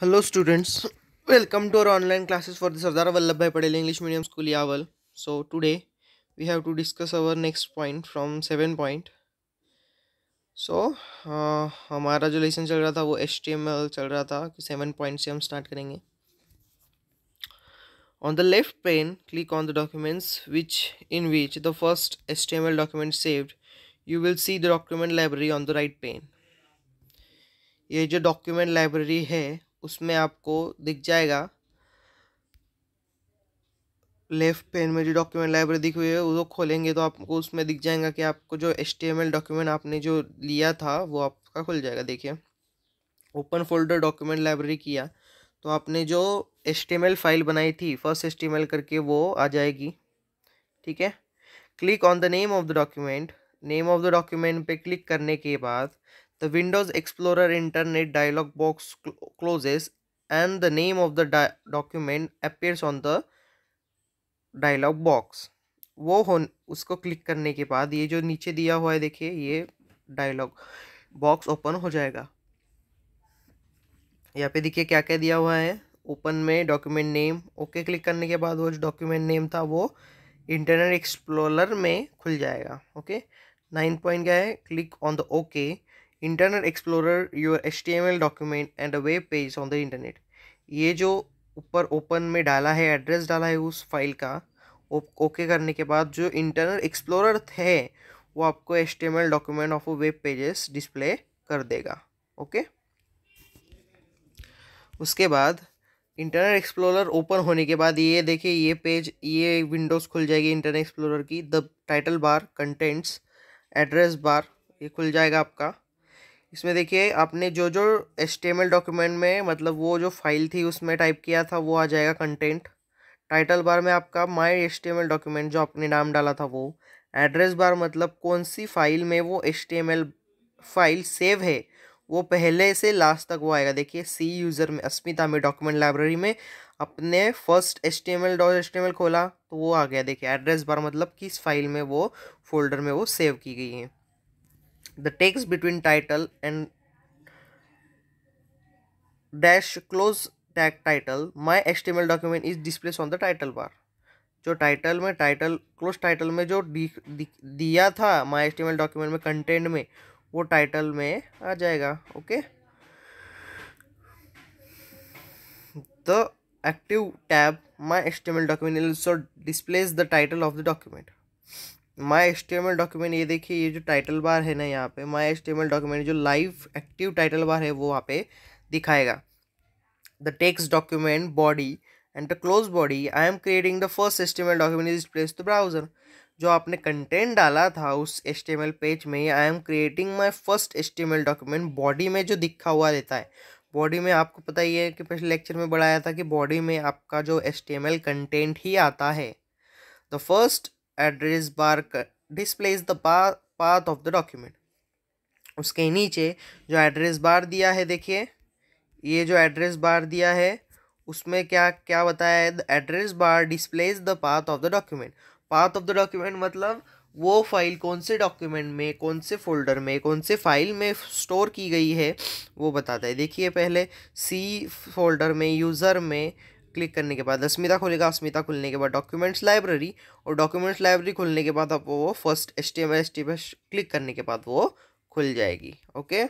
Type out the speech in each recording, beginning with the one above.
Hello students welcome to online classes for the Sardar Vallabh Bhai Patel English medium school Yawal so today we have to discuss our next point from seven point so हमारा जो lesson चल रहा था वो H चल रहा था कि सेवन पॉइंट से हम स्टार्ट करेंगे on the left pane click on the documents which in which the first H document saved you will see the document library on the right pane ये जो डॉक्यूमेंट लाइब्रेरी है उसमें आपको दिख जाएगा लेफ्ट पेन में जो डॉक्यूमेंट लाइब्रेरी दिख हुई है वो खोलेंगे तो आपको उसमें दिख जाएगा कि आपको जो एच डॉक्यूमेंट आपने जो लिया था वो आपका खुल जाएगा देखिए ओपन फोल्डर डॉक्यूमेंट लाइब्रेरी किया तो आपने जो एच फाइल बनाई थी फर्स्ट एच करके वो आ जाएगी ठीक है click on the name of the document name of the document पे क्लिक करने के बाद The Windows Explorer Internet dialog box cl closes and the name of the document appears on the dialog box. वो हो उसको click करने के बाद ये जो नीचे दिया हुआ है देखिए ये डायलॉग बॉक्स ओपन हो जाएगा यहाँ पे देखिए क्या क्या दिया हुआ है ओपन में डॉक्यूमेंट नेम ओके क्लिक करने के बाद वो जो डॉक्यूमेंट नेम था वो इंटरनेट एक्सप्लोरर में खुल जाएगा ओके नाइन पॉइंट क्या है click on the okay Internet Explorer your H document and a web page on the internet ये जो ऊपर ओपन में डाला है एड्रेस डाला है उस फाइल का ओके करने के बाद जो इंटरनेट एक्सप्लोरर है वो आपको H document of web pages display कर देगा ओके उसके बाद इंटरनेट एक्सप्लोरर ओपन होने के बाद ये देखिए ये पेज ये विंडोज़ खुल जाएगी इंटरनेट एक्सप्लोरर की the title bar contents address bar ये खुल जाएगा आपका इसमें देखिए आपने जो जो एस डॉक्यूमेंट में मतलब वो जो फाइल थी उसमें टाइप किया था वो आ जाएगा कंटेंट टाइटल बार में आपका माई एस डॉक्यूमेंट जो आपने नाम डाला था वो एड्रेस बार मतलब कौन सी फाइल में वो एस फाइल सेव है वो पहले से लास्ट तक वो आएगा देखिए सी यूज़र में अस्मिता में डॉक्यूमेंट लाइब्रेरी में अपने first H T M L dot H T M L खोला तो वो आ गया देखिए एड्रेस बार मतलब किस फाइल में वो फोल्डर में वो सेव की गई है the text between title and dash close tag title my html document is displayed on the title bar जो टाइटल में टाइटल क्लोज टाइटल में जो दि, दि, दिया था माई एस्टिमेट डॉक्यूमेंट में कंटेंट में वो टाइटल में आ जाएगा okay the active tab my estimate document is so displays the title of the document my H document ये देखिए ये जो टाइटल बार है ना यहाँ पे माई एल डॉक्यूमेंट जो लाइव एक्टिव टाइटल बार है वो वहाँ पे दिखाएगा the text document body and the close body I am creating the first L document is place the browser जो आपने कंटेंट डाला था उस S T M L page में I am creating my first L document body में जो दिखा हुआ रहता है बॉडी में आपको पता ही है कि पिछले लेक्चर में बढ़ाया था कि बॉडी में आपका जो S T M L content ही आता है the first address bar displays the path of the document उसके नीचे जो एड्रेस बार दिया है देखिए ये जो एड्रेस बार दिया है उसमें क्या क्या बताया है the address bar displays the path of the document path of the document मतलब वो फाइल कौन से डॉक्यूमेंट में कौन से फोल्डर में कौन से फाइल में स्टोर की गई है वो बताता है देखिए पहले सी फोल्डर में यूज़र में क्लिक करने के बाद अस्मिता खोलेगा अस्मिता खुलने के बाद डॉक्यूमेंट्स लाइब्रेरी और डॉक्यूमेंट्स लाइब्रेरी खुलने के बाद आप वो first H T S T click करने के बाद वो खुल जाएगी ओके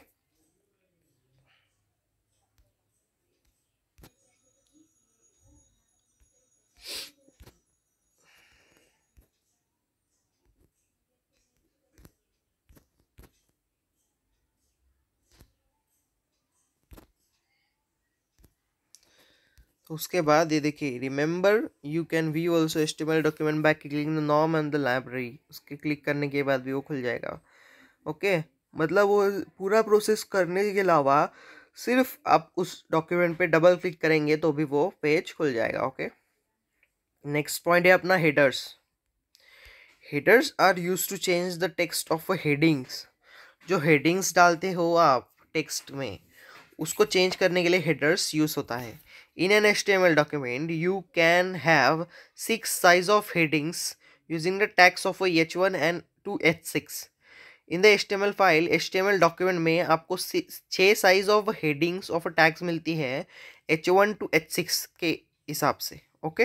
तो उसके बाद ये देखिए remember you can view also estimate document by clicking the name and the library उसके क्लिक करने के बाद भी वो खुल जाएगा ओके मतलब वो पूरा प्रोसेस करने के अलावा सिर्फ आप उस डॉक्यूमेंट पे डबल क्लिक करेंगे तो भी वो पेज खुल जाएगा ओके नेक्स्ट पॉइंट है अपना headers headers are use to change the text of headings जो हेडिंग्स डालते हो आप टेक्स्ट में उसको चेंज करने के लिए हेडर्स यूज़ होता है in an HTML document you can have six size of headings using the tags of a h1 and to h6 in the H file H T M L document में आपको छः size of headings of tags मिलती है H one to H six के हिसाब से okay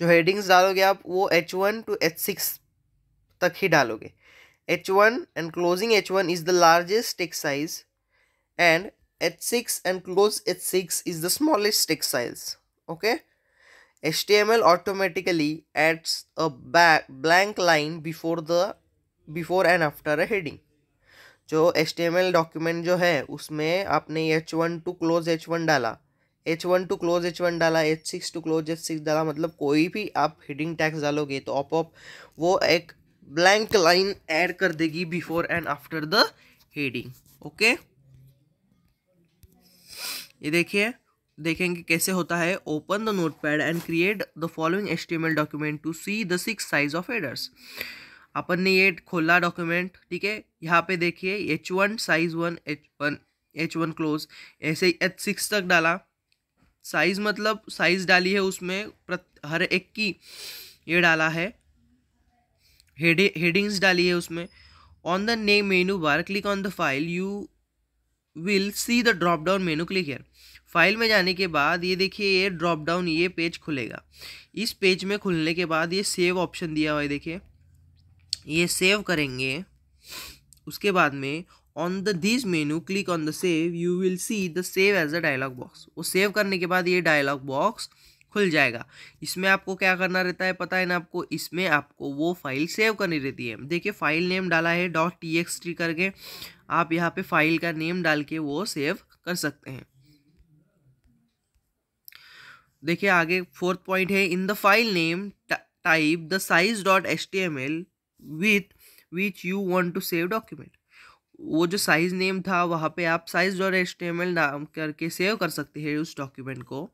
जो headings डालोगे आप वो H one to H six तक ही डालोगे H one and closing H one is the largest text size and h6 and close h6 is the smallest text size okay html automatically adds a back, blank line before the before and after a heading जो H T M L document जो है उसमें आपने H one to close H one डाला H one to close H one डाला H six to close H six डाला मतलब कोई भी आप हेडिंग टैक्स डालोगे तो ऑप ऑप वो एक ब्लैंक लाइन ऐड कर देगी before and after the heading okay ये देखिए देखेंगे कैसे होता है open the notepad and create the following H document to see the six size of headers अपन ने ये खोला डॉक्यूमेंट ठीक है यहाँ पे देखिए H one size one H one H one close ऐसे एच सिक्स तक डाला साइज मतलब साइज डाली है उसमें हर एक की ये डाला है हेडिंग्स डाली है उसमें on the name menu bar click on the file you will see the drop down menu click here file में जाने के बाद ये देखिए ये ड्रॉप डाउन ये पेज खुलेगा इस पेज में खुलने के बाद ये सेव ऑप्शन दिया हुआ है देखिए ये सेव करेंगे उसके बाद में on the this menu click on the save you will see the save as a dialog box वो सेव करने के बाद ये डायलॉग बॉक्स खुल जाएगा इसमें आपको क्या करना रहता है पता है ना आपको इसमें आपको वो फाइल सेव करनी रहती है देखिए फाइल नेम डाला है डॉट टी एक्स ट्री करके आप यहाँ पे फाइल का नेम डाल के वो सेव कर सकते हैं देखिए आगे फोर्थ पॉइंट है in the file name type the size dot H T M L with which you want to save document वो जो साइज नेम था वहाँ पे आप size dot H T M L नाम करके सेव कर सकते हैं उस डॉक्यूमेंट को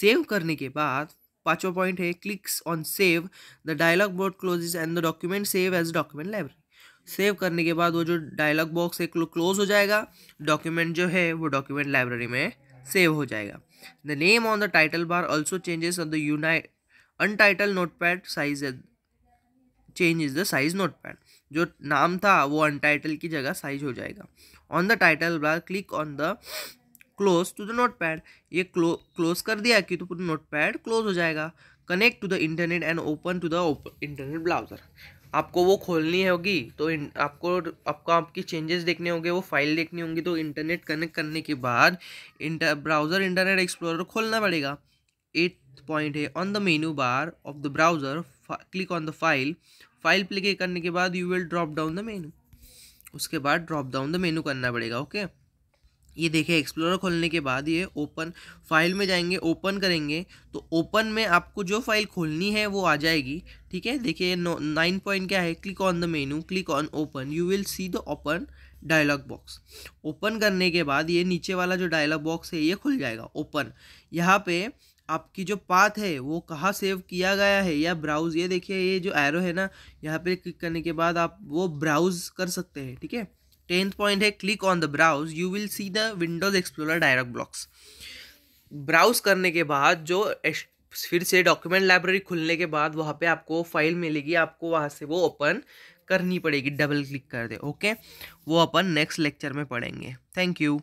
सेव करने के बाद पाँचवा पॉइंट है clicks on save the dialog board closes and the document save as document library save करने के बाद वो जो डायलॉग बॉक्स है क्लोज हो जाएगा डॉक्यूमेंट जो है वो डॉक्यूमेंट लाइब्रेरी में सेव हो जाएगा The name on the title bar also changes on the unit untitled notepad size changes the size notepad. जो नाम था वो अनटाइटल की जगह साइज हो जाएगा on the title bar click on the close to the notepad ये close कर दिया कि तो पूरा नोट पैड क्लोज हो जाएगा connect to the internet and open to the internet browser आपको वो खोलनी होगी तो इन, आपको आपको आपकी चेंजेस देखने होंगे वो फाइल देखनी होंगी तो इंटरनेट कनेक्ट करने के बाद इंटर ब्राउज़र इंटरनेट एक्सप्लोरर खोलना पड़ेगा एट पॉइंट है on the menu bar of the browser click on the file file play करने के बाद you will drop down the menu उसके बाद ड्रॉप डाउन द मेनू करना पड़ेगा ओके okay? ये देखिए एक्सप्लोरर खोलने के बाद ये ओपन फाइल में जाएंगे ओपन करेंगे तो ओपन में आपको जो फाइल खोलनी है वो आ जाएगी ठीक है देखिए नाइन पॉइंट क्या है click on the menu click on open you will see the open dialog box open करने के बाद ये नीचे वाला जो डायलॉग बॉक्स है ये खुल जाएगा ओपन यहाँ पे आपकी जो पाथ है वो कहाँ सेव किया गया है या ब्राउज़ ये देखिए ये जो एरो है ना यहाँ पे क्लिक करने के बाद आप वो ब्राउज़ कर सकते हैं ठीक है टेंथ पॉइंट है click on the browse you will see the Windows Explorer direct blocks browse करने के बाद जो फिर से डॉक्यूमेंट लाइब्रेरी खुलने के बाद वहाँ पे आपको फाइल मिलेगी आपको वहाँ से वो ओपन करनी पड़ेगी डबल क्लिक कर दे ओके वो अपन नेक्स्ट लेक्चर में पढ़ेंगे थैंक यू